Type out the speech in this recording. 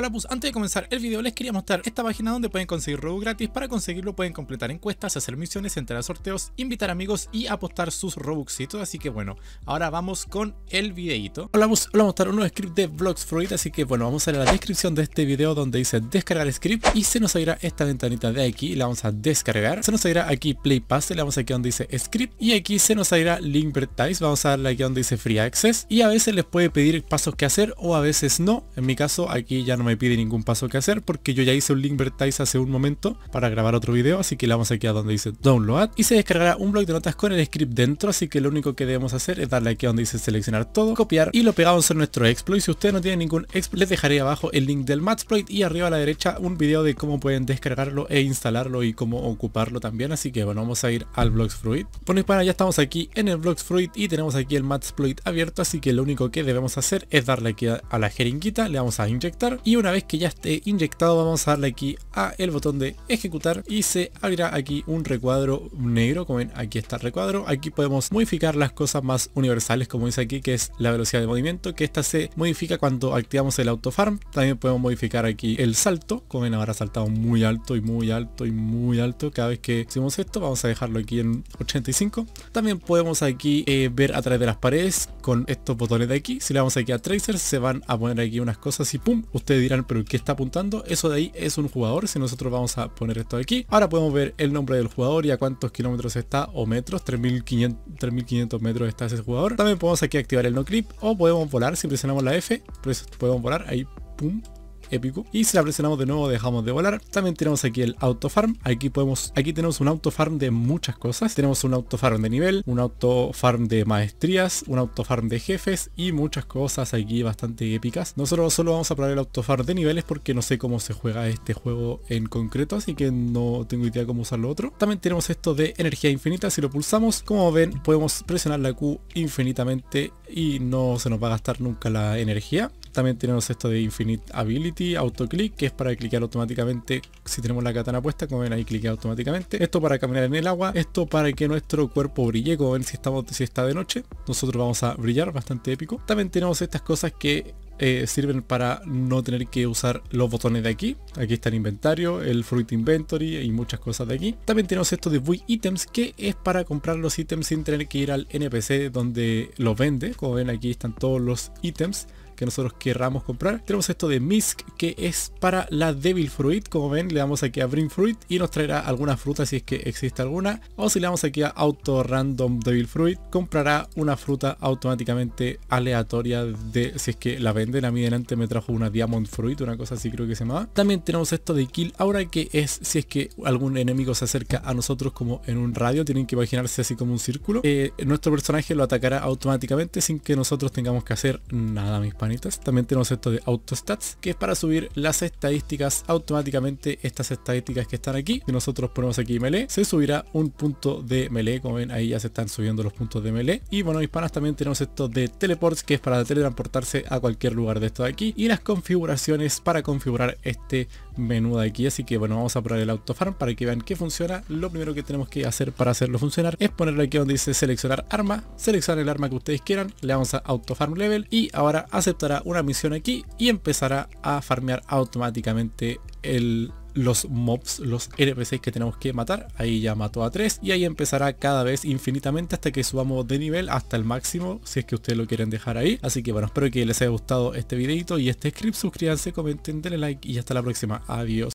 Ahora pues antes de comenzar el video les quería mostrar esta página donde pueden conseguir Robux gratis. Para conseguirlo pueden completar encuestas, hacer misiones, entrar a sorteos, invitar amigos y apostar sus Robuxitos. Así que bueno, ahora vamos con el videito. Hola vamos a mostrar un nuevo script de Vlogs Fruit. Así que bueno, vamos a ir a la descripción de este video donde dice descargar script y se nos abrirá esta ventanita de aquí. La vamos a descargar. Se nos abrirá aquí Play Pass, le vamos aquí donde dice script y aquí se nos abrirá Linkvertise, Vamos a darle aquí donde dice Free Access y a veces les puede pedir pasos que hacer o a veces no. En mi caso aquí ya no me me pide ningún paso que hacer porque yo ya hice un link vertice hace un momento para grabar otro vídeo así que le vamos aquí a donde dice download y se descargará un blog de notas con el script dentro, así que lo único que debemos hacer es darle aquí a donde dice seleccionar todo, copiar y lo pegamos en nuestro exploit. Si usted no tiene ningún exploit, les dejaré abajo el link del Matsploit y arriba a la derecha un vídeo de cómo pueden descargarlo e instalarlo y cómo ocuparlo también, así que bueno, vamos a ir al blog Por pone para ya estamos aquí en el fruit y tenemos aquí el exploit abierto, así que lo único que debemos hacer es darle aquí a la jeringuita, le vamos a inyectar y una vez que ya esté inyectado vamos a darle aquí a el botón de ejecutar y se abrirá aquí un recuadro negro como ven aquí está el recuadro aquí podemos modificar las cosas más universales como dice aquí que es la velocidad de movimiento que esta se modifica cuando activamos el auto farm también podemos modificar aquí el salto como ven ahora ha saltado muy alto y muy alto y muy alto cada vez que hacemos esto vamos a dejarlo aquí en 85 también podemos aquí eh, ver a través de las paredes con estos botones de aquí. Si le vamos aquí a Tracer, se van a poner aquí unas cosas y pum, ustedes dirán, pero ¿qué está apuntando? Eso de ahí es un jugador, si nosotros vamos a poner esto de aquí. Ahora podemos ver el nombre del jugador y a cuántos kilómetros está o metros, 3500 metros está ese jugador. También podemos aquí activar el no clip o podemos volar, si presionamos la F, pues podemos volar, ahí pum, y si la presionamos de nuevo dejamos de volar. También tenemos aquí el auto farm. Aquí podemos, aquí tenemos un auto farm de muchas cosas. Tenemos un auto farm de nivel, un auto farm de maestrías, un auto farm de jefes y muchas cosas aquí bastante épicas. Nosotros solo vamos a probar el auto farm de niveles porque no sé cómo se juega este juego en concreto, así que no tengo idea cómo usar lo otro. También tenemos esto de energía infinita. Si lo pulsamos, como ven, podemos presionar la Q infinitamente y no se nos va a gastar nunca la energía. También tenemos esto de Infinite Ability, Autoclick, que es para clicar automáticamente si tenemos la katana puesta, como ven ahí cliquea automáticamente. Esto para caminar en el agua, esto para que nuestro cuerpo brille, como ven si, si está de noche, nosotros vamos a brillar, bastante épico. También tenemos estas cosas que eh, sirven para no tener que usar los botones de aquí. Aquí está el inventario, el fruit inventory y muchas cosas de aquí. También tenemos esto de buy items que es para comprar los ítems sin tener que ir al NPC donde los vende. Como ven aquí están todos los ítems que nosotros querramos comprar. Tenemos esto de Misk que es para la Devil Fruit. Como ven, le damos aquí a Bring Fruit y nos traerá alguna fruta si es que existe alguna. O si le damos aquí a Auto Random Devil Fruit, comprará una fruta automáticamente aleatoria de si es que la venden. A mí delante me trajo una Diamond Fruit, una cosa así creo que se llamaba. También tenemos esto de Kill Aura que es si es que algún enemigo se acerca a nosotros como en un radio. Tienen que imaginarse así como un círculo. Eh, nuestro personaje lo atacará automáticamente sin que nosotros tengamos que hacer nada, mis panes. También tenemos esto de AutoStats, que es para subir las estadísticas automáticamente. Estas estadísticas que están aquí, si nosotros ponemos aquí melee, se subirá un punto de melee. Como ven, ahí ya se están subiendo los puntos de melee. Y bueno, hispanas también tenemos esto de teleports, que es para teletransportarse a cualquier lugar de esto de aquí. Y las configuraciones para configurar este menú de aquí. Así que bueno, vamos a probar el auto farm para que vean que funciona. Lo primero que tenemos que hacer para hacerlo funcionar es ponerlo aquí donde dice seleccionar arma, seleccionar el arma que ustedes quieran, le damos a auto farm Level y ahora aceptar una misión aquí y empezará a farmear automáticamente el, los mobs, los NPCs que tenemos que matar. Ahí ya mató a tres y ahí empezará cada vez infinitamente hasta que subamos de nivel hasta el máximo, si es que ustedes lo quieren dejar ahí. Así que bueno, espero que les haya gustado este videito y este script. Suscríbanse, comenten, denle like y hasta la próxima. Adiós.